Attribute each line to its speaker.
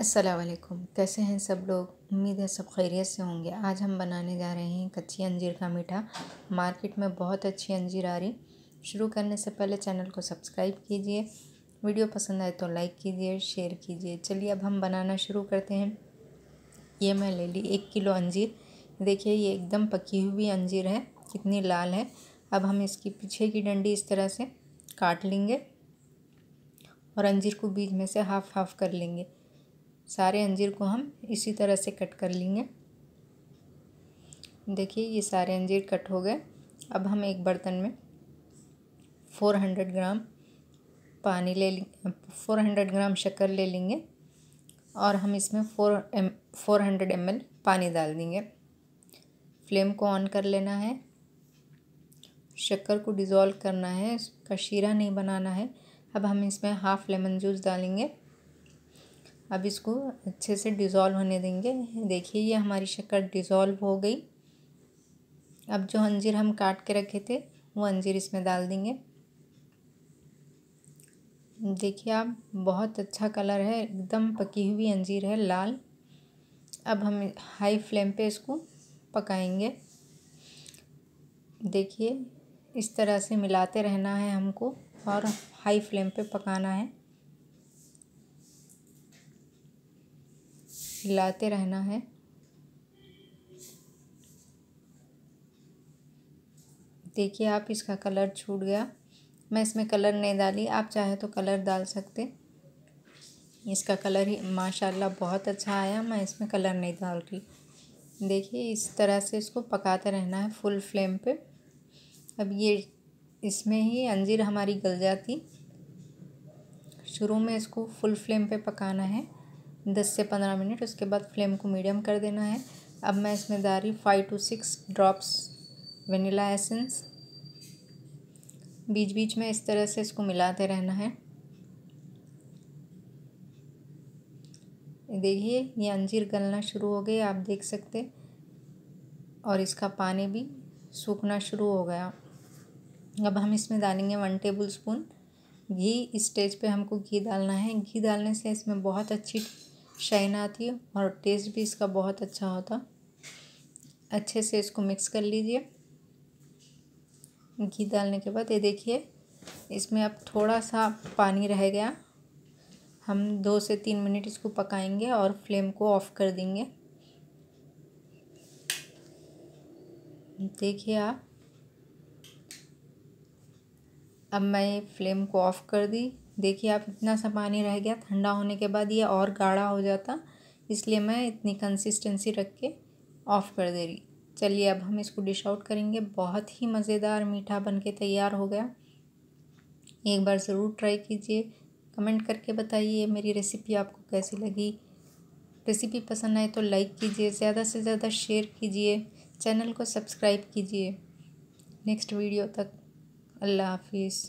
Speaker 1: असलकुम कैसे हैं सब लोग उम्मीद है सब खैरियत से होंगे आज हम बनाने जा रहे हैं कच्ची अंजीर का मीठा मार्केट में बहुत अच्छी अंजीर आ रही शुरू करने से पहले चैनल को सब्सक्राइब कीजिए वीडियो पसंद आए तो लाइक कीजिए शेयर कीजिए चलिए अब हम बनाना शुरू करते हैं ये मैं ले ली एक किलो अंजीर देखिए ये एकदम पकी हुई अंजीर है कितनी लाल है अब हम इसकी पीछे की डंडी इस तरह से काट लेंगे और अंजीर को बीज में से हाफ़ हाफ़ कर लेंगे सारे अंजीर को हम इसी तरह से कट कर लेंगे देखिए ये सारे अंजीर कट हो गए अब हम एक बर्तन में फोर हंड्रेड ग्राम पानी ले फोर हंड्रेड ग्राम शक्कर ले लेंगे और हम इसमें four M four hundred M L पानी डाल देंगे फ्लेम को ऑन कर लेना है शक्कर को डिज़ोल्व करना है इसका शीरा नहीं बनाना है अब हम इसमें हाफ़ लेमन जूस डालेंगे अब इसको अच्छे से डिज़ोल्व होने देंगे देखिए ये हमारी शक्कर डिज़ोल्व हो गई अब जो अंजीर हम काट के रखे थे वो अंजीर इसमें डाल देंगे देखिए आप बहुत अच्छा कलर है एकदम पकी हुई अंजीर है लाल अब हम हाई फ्लेम पे इसको पकाएंगे देखिए इस तरह से मिलाते रहना है हमको और हाई फ्लेम पे पकाना है चिल्लाते रहना है देखिए आप इसका कलर छूट गया मैं इसमें कलर नहीं डाली आप चाहे तो कलर डाल सकते इसका कलर ही माशाल्लाह बहुत अच्छा आया मैं इसमें कलर नहीं डाल रही देखिए इस तरह से इसको पकाते रहना है फुल फ्लेम पे अब ये इसमें ही अंजीर हमारी गल जाती शुरू में इसको फुल फ्लेम पे पकाना है दस से पंद्रह मिनट उसके बाद फ्लेम को मीडियम कर देना है अब मैं इसमें डाल रही five two six drops vanilla essence बीच बीच में इस तरह से इसको मिलाते रहना है देखिए ये अंजीर गलना शुरू हो गई आप देख सकते और इसका पानी भी सूखना शुरू हो गया अब हम इसमें डालेंगे वन टेबल स्पून घी इस स्टेज पे हमको घी डालना है घी डालने से इसमें बहुत अच्छी शाइन आती है और टेस्ट भी इसका बहुत अच्छा होता अच्छे से इसको मिक्स कर लीजिए घी डालने के बाद ये देखिए इसमें अब थोड़ा सा पानी रह गया हम दो से तीन मिनट इसको पकाएंगे और फ्लेम को ऑफ़ कर देंगे देखिए आप अब मैं फ्लेम को ऑफ़ कर दी देखिए आप इतना सा पानी रह गया ठंडा होने के बाद ये और गाढ़ा हो जाता इसलिए मैं इतनी कंसिस्टेंसी रख के ऑफ़ कर दे रही चलिए अब हम इसको डिश आउट करेंगे बहुत ही मज़ेदार मीठा बन के तैयार हो गया एक बार ज़रूर ट्राई कीजिए कमेंट करके बताइए मेरी रेसिपी आपको कैसी लगी रेसिपी पसंद आए तो लाइक कीजिए ज़्यादा से ज़्यादा शेयर कीजिए चैनल को सब्सक्राइब कीजिए नेक्स्ट वीडियो तक अल्लाह हाफिज़